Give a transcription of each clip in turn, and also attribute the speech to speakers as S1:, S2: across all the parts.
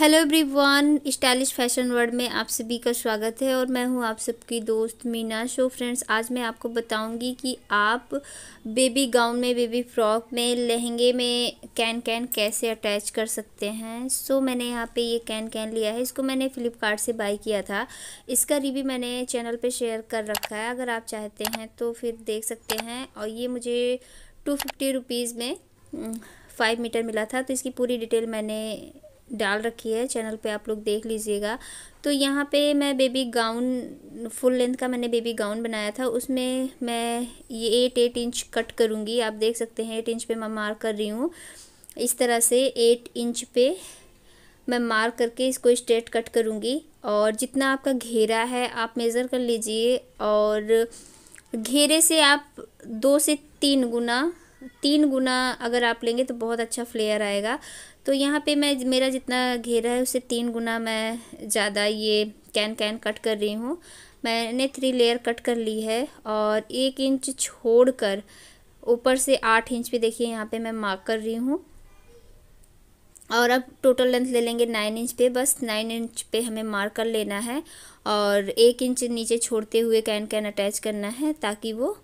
S1: hello everyone stylish fashion world में आप सभी का स्वागत है और मैं हूं आप सबकी दोस्त मीना शो फ्रेंड्स आज मैं आपको बताऊंगी कि आप बेबी गाउन में बेबी फ्रॉक में लहंगे में कैन कैन कैसे अटैच कर सकते हैं सो so, मैंने यहां पे ये कैन कैन लिया है इसको मैंने फ़्लिपकार्ट से बाई किया था इसका रिव्यू मैंने चैनल पर शेयर कर रखा है अगर आप चाहते हैं तो फिर देख सकते हैं और ये मुझे टू फिफ्टी में फ़ाइव हम्म, मीटर मिला था तो इसकी पूरी डिटेल मैंने डाल रखी है चैनल पे आप लोग देख लीजिएगा तो यहाँ पे मैं बेबी गाउन फुल लेंथ का मैंने बेबी गाउन बनाया था उसमें मैं ये एट एट इंच कट करूँगी आप देख सकते हैं एट इंच पे मैं मार्क कर रही हूँ इस तरह से एट इंच पे मैं मार्क करके इसको स्ट्रेट कट करूँगी और जितना आपका घेरा है आप मेज़र कर लीजिए और घेरे से आप दो से तीन गुना तीन गुना अगर आप लेंगे तो बहुत अच्छा फ्लेयर आएगा तो यहाँ पे मैं मेरा जितना घेरा है उससे तीन गुना मैं ज़्यादा ये कैन कैन कट कर रही हूँ मैंने थ्री लेयर कट कर ली है और एक इंच छोड़ कर ऊपर से आठ इंच भी देखिए यहाँ पे मैं मार्क कर रही हूँ और अब टोटल लेंथ ले लेंगे नाइन इंच पे बस नाइन इंच पे हमें मार्क कर लेना है और एक इंच नीचे छोड़ते हुए कैन कैन अटैच करना है ताकि वो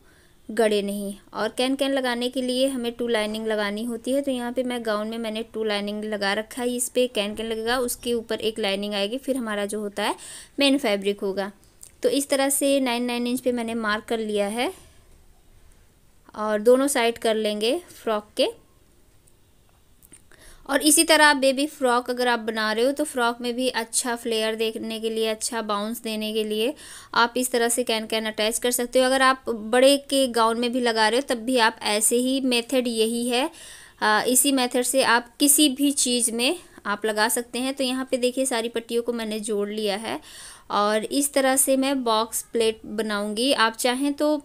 S1: गड़े नहीं और कैन कैन लगाने के लिए हमें टू लाइनिंग लगानी होती है तो यहाँ पे मैं गाउन में मैंने टू लाइनिंग लगा रखा है इस पर कैन कैन लगेगा उसके ऊपर एक लाइनिंग आएगी फिर हमारा जो होता है मेन फैब्रिक होगा तो इस तरह से नाइन नाइन इंच पे मैंने मार्क कर लिया है और दोनों साइड कर लेंगे फ्रॉक के और इसी तरह आप बेबी फ्रॉक अगर आप बना रहे हो तो फ्रॉक में भी अच्छा फ्लेयर देखने के लिए अच्छा बाउंस देने के लिए आप इस तरह से कैन कैन अटैच कर सकते हो अगर आप बड़े के गाउन में भी लगा रहे हो तब भी आप ऐसे ही मेथड यही है आ, इसी मेथड से आप किसी भी चीज़ में आप लगा सकते हैं तो यहाँ पे देखिए सारी पट्टियों को मैंने जोड़ लिया है और इस तरह से मैं बॉक्स प्लेट बनाऊँगी आप चाहें तो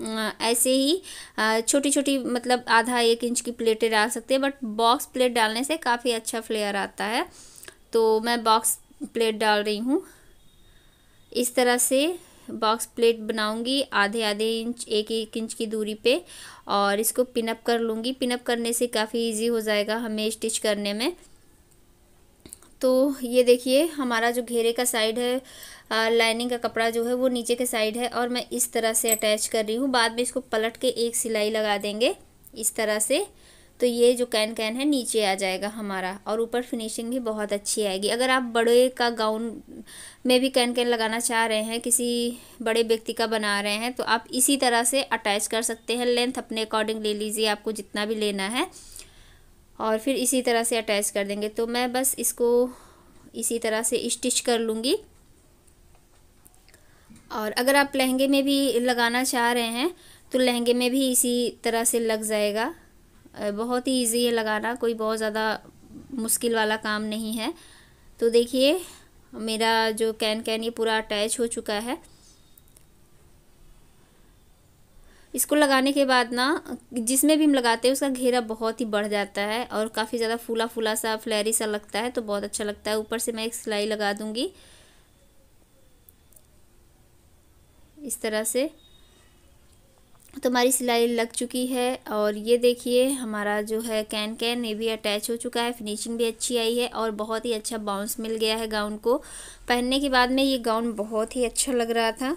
S1: ऐसे ही छोटी छोटी मतलब आधा एक इंच की प्लेटें डाल सकते हैं बट बॉक्स प्लेट डालने से काफ़ी अच्छा फ्लेयर आता है तो मैं बॉक्स प्लेट डाल रही हूँ इस तरह से बॉक्स प्लेट बनाऊंगी आधे आधे इंच एक एक इंच की दूरी पे और इसको पिनअप कर लूँगी पिनअप करने से काफ़ी इजी हो जाएगा हमें स्टिच करने में तो ये देखिए हमारा जो घेरे का साइड है लाइनिंग का कपड़ा जो है वो नीचे के साइड है और मैं इस तरह से अटैच कर रही हूँ बाद में इसको पलट के एक सिलाई लगा देंगे इस तरह से तो ये जो कैन कैन है नीचे आ जाएगा हमारा और ऊपर फिनिशिंग भी बहुत अच्छी आएगी अगर आप बड़े का गाउन में भी कैन कैन लगाना चाह रहे हैं किसी बड़े व्यक्ति का बना रहे हैं तो आप इसी तरह से अटैच कर सकते हैं लेंथ अपने अकॉर्डिंग ले लीजिए आपको जितना भी लेना है और फिर इसी तरह से अटैच कर देंगे तो मैं बस इसको इसी तरह से स्टिच कर लूँगी और अगर आप लहंगे में भी लगाना चाह रहे हैं तो लहंगे में भी इसी तरह से लग जाएगा बहुत ही इजी है लगाना कोई बहुत ज़्यादा मुश्किल वाला काम नहीं है तो देखिए मेरा जो कैन कैन ये पूरा अटैच हो चुका है इसको लगाने के बाद ना जिसमें भी हम लगाते हैं उसका घेरा बहुत ही बढ़ जाता है और काफ़ी ज़्यादा फूला फूला सा फ्लैरी सा लगता है तो बहुत अच्छा लगता है ऊपर से मैं एक सिलाई लगा दूँगी इस तरह से तो हमारी सिलाई लग चुकी है और ये देखिए हमारा जो है कैन कैन ये भी अटैच हो चुका है फिनिशिंग भी अच्छी आई है और बहुत ही अच्छा बाउंस मिल गया है गाउन को पहनने के बाद में ये गाउन बहुत ही अच्छा लग रहा था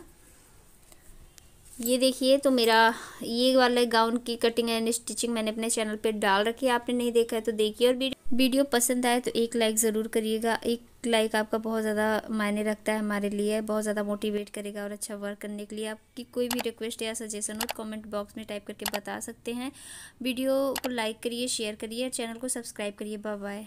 S1: ये देखिए तो मेरा ये वाले गाउन की कटिंग एंड स्टिचिंग मैंने अपने चैनल पे डाल रखी है आपने नहीं देखा है तो देखिए और वीडियो पसंद आए तो एक लाइक ज़रूर करिएगा एक लाइक आपका बहुत ज़्यादा मायने रखता है हमारे लिए बहुत ज़्यादा मोटिवेट करेगा और अच्छा वर्क करने के लिए आपकी कोई भी रिक्वेस्ट या सजेशन हो तो बॉक्स में टाइप करके बता सकते हैं वीडियो को लाइक करिए शेयर करिए और चैनल को सब्सक्राइब करिए बाय